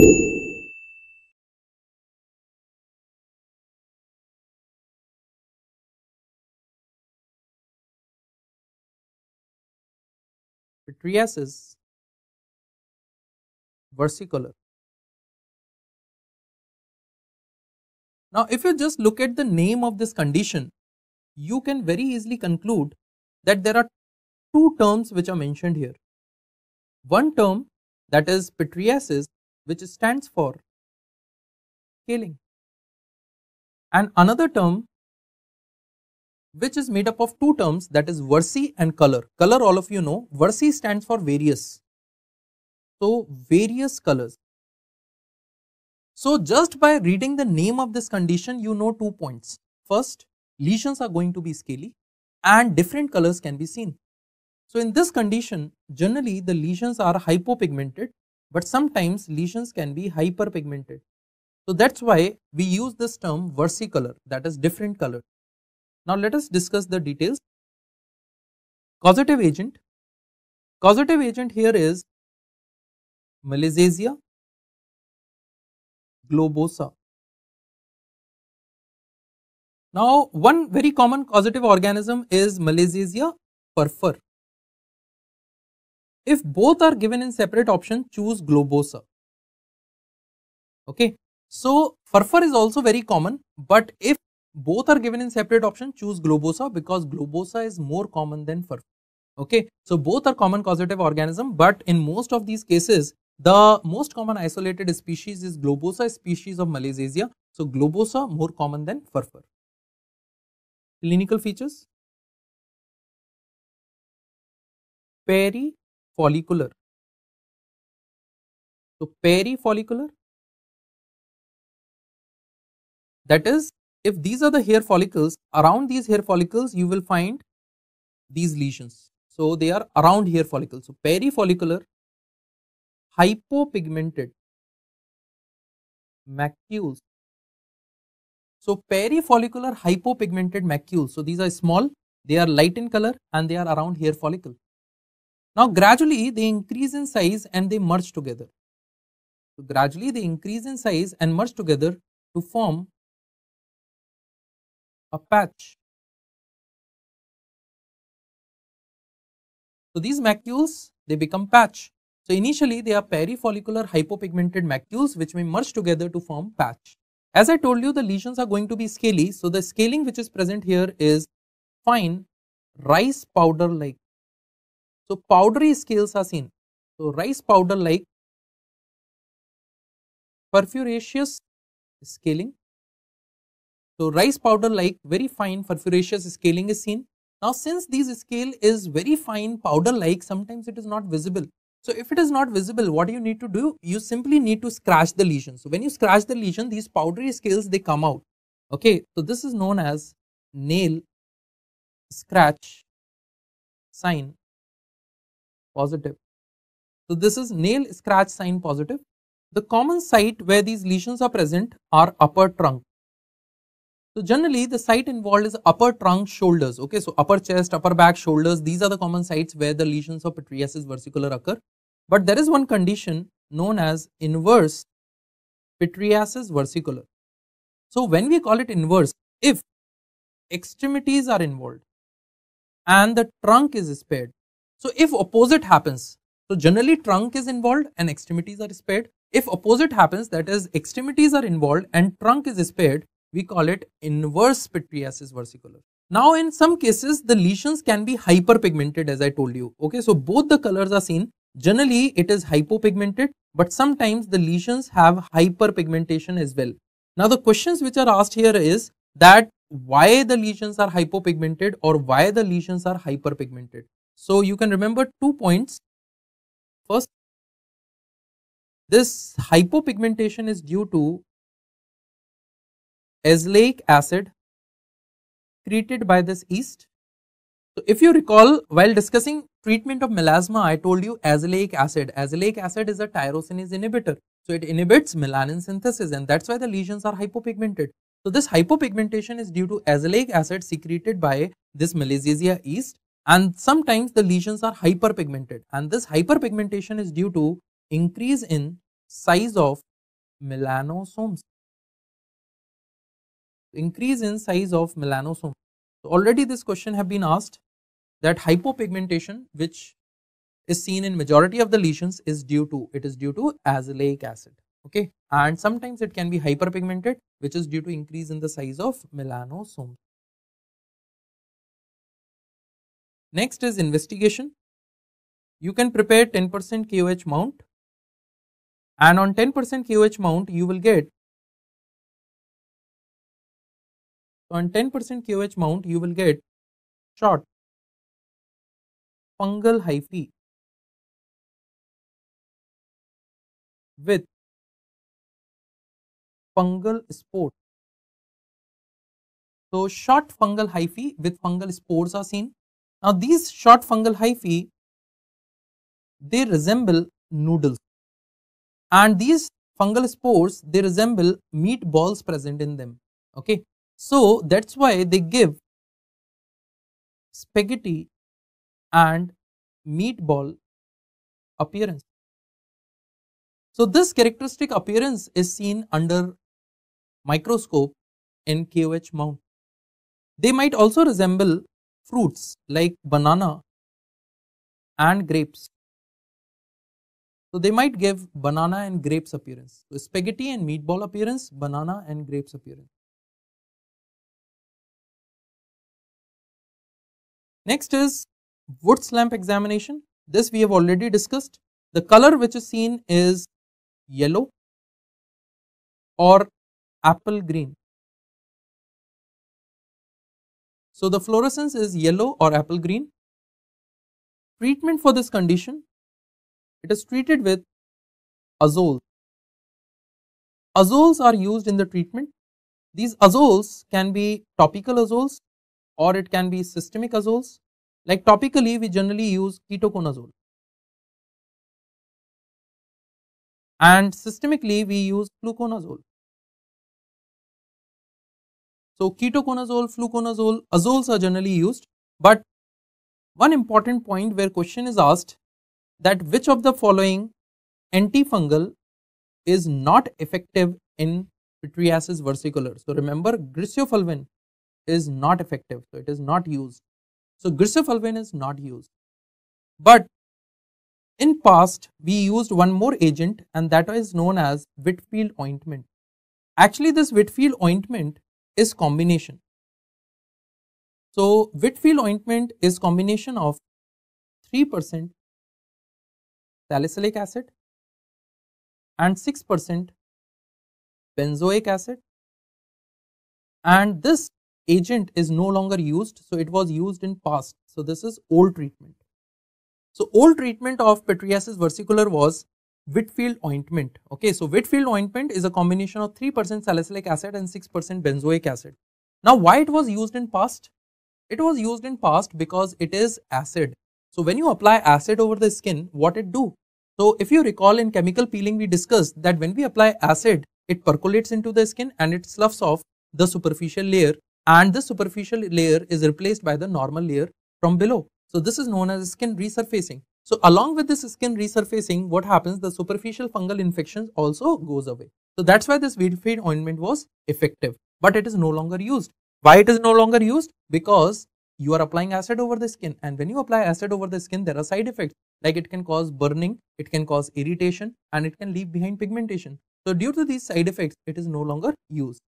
you vitreous is versicolor. Now, if you just look at the name of this condition, you can very easily conclude that there are two terms which are mentioned here. One term that is pitriasis which stands for scaling. And another term which is made up of two terms that is versi and color. Color all of you know, versi stands for various. So various colors. So just by reading the name of this condition you know two points. First lesions are going to be scaly and different colors can be seen. So in this condition generally the lesions are hypopigmented but sometimes lesions can be hyperpigmented. So that's why we use this term versicolor that is different color. Now let us discuss the details. Causative agent. Causative agent here is Malassezia globosa. Now one very common causative organism is Malassezia purpur. If both are given in separate option, choose globosa. Okay. So furfur is also very common, but if both are given in separate option, choose globosa because globosa is more common than furfur. Okay. So both are common causative organism, but in most of these cases, the most common isolated species is globosa species of Malaysia. So globosa more common than furfur. Clinical features. Peri follicular. So perifollicular, that is if these are the hair follicles, around these hair follicles you will find these lesions. So they are around hair follicles. So perifollicular, hypopigmented macules. So perifollicular hypopigmented macules. So these are small, they are light in color and they are around hair follicle. Now gradually they increase in size and they merge together. So gradually they increase in size and merge together to form a patch. So these macules, they become patch. So initially they are perifollicular hypopigmented macules which may merge together to form patch. As I told you the lesions are going to be scaly. So the scaling which is present here is fine rice powder like so powdery scales are seen. So rice powder like perforaceous scaling. So rice powder like very fine perforaceous scaling is seen. Now since these scale is very fine powder like sometimes it is not visible. So if it is not visible what you need to do? You simply need to scratch the lesion. So when you scratch the lesion these powdery scales they come out. Okay so this is known as nail scratch sign positive. So this is nail scratch sign positive. The common site where these lesions are present are upper trunk. So generally the site involved is upper trunk shoulders. Okay, so upper chest, upper back, shoulders, these are the common sites where the lesions of pityriasis versicolor occur. But there is one condition known as inverse pityriasis versicolor. So when we call it inverse, if extremities are involved and the trunk is spared, so if opposite happens, so generally trunk is involved and extremities are spared. If opposite happens, that is extremities are involved and trunk is spared, we call it inverse pityriasis versicolor. Now in some cases, the lesions can be hyperpigmented as I told you. Okay, so both the colors are seen. Generally, it is hypopigmented, but sometimes the lesions have hyperpigmentation as well. Now the questions which are asked here is that why the lesions are hypopigmented or why the lesions are hyperpigmented. So you can remember two points. First, this hypopigmentation is due to azelaic acid created by this yeast. So if you recall, while discussing treatment of melasma, I told you azelaic acid. Azelaic acid is a tyrosinase inhibitor. So it inhibits melanin synthesis and that's why the lesions are hypopigmented. So this hypopigmentation is due to azelaic acid secreted by this Malassezia yeast and sometimes the lesions are hyperpigmented and this hyperpigmentation is due to increase in size of melanosomes. Increase in size of melanosomes. So already this question have been asked that hypopigmentation which is seen in majority of the lesions is due to, it is due to azelaic acid okay and sometimes it can be hyperpigmented which is due to increase in the size of melanosomes Next is investigation. You can prepare 10% KOH mount and on 10% KOH mount you will get on 10% KOH mount you will get short fungal hyphae with fungal spore. So short fungal hyphae with fungal spores are seen now these short fungal hyphae, they resemble noodles and these fungal spores, they resemble meatballs present in them, okay. So that's why they give spaghetti and meatball appearance. So this characteristic appearance is seen under microscope in KOH mount. They might also resemble fruits like banana and grapes. So they might give banana and grapes appearance. So spaghetti and meatball appearance, banana and grapes appearance. Next is wood lamp examination. This we have already discussed. The color which is seen is yellow or apple green. So the fluorescence is yellow or apple green. Treatment for this condition, it is treated with azoles. Azoles are used in the treatment. These azoles can be topical azoles or it can be systemic azoles. Like topically, we generally use ketoconazole. And systemically, we use gluconazole. So ketoconazole, fluconazole, azoles are generally used. But one important point where question is asked that which of the following antifungal is not effective in pitriasis versicolor. So remember griseofulvin is not effective. So it is not used. So griseofulvin is not used. But in past we used one more agent and that is known as Whitfield ointment. Actually this Whitfield ointment is combination. So Whitfield ointment is combination of 3% salicylic acid and 6% benzoic acid and this agent is no longer used so it was used in past so this is old treatment so old treatment of petriasis versicolor was Whitfield ointment. Okay, so Whitfield ointment is a combination of 3% salicylic acid and 6% benzoic acid. Now, why it was used in past? It was used in past because it is acid. So when you apply acid over the skin, what it do? So if you recall in chemical peeling, we discussed that when we apply acid, it percolates into the skin and it sloughs off the superficial layer and the superficial layer is replaced by the normal layer from below. So this is known as skin resurfacing. So along with this skin resurfacing, what happens? The superficial fungal infections also goes away. So that's why this weed feed ointment was effective, but it is no longer used. Why it is no longer used? Because you are applying acid over the skin and when you apply acid over the skin, there are side effects like it can cause burning, it can cause irritation and it can leave behind pigmentation. So due to these side effects, it is no longer used.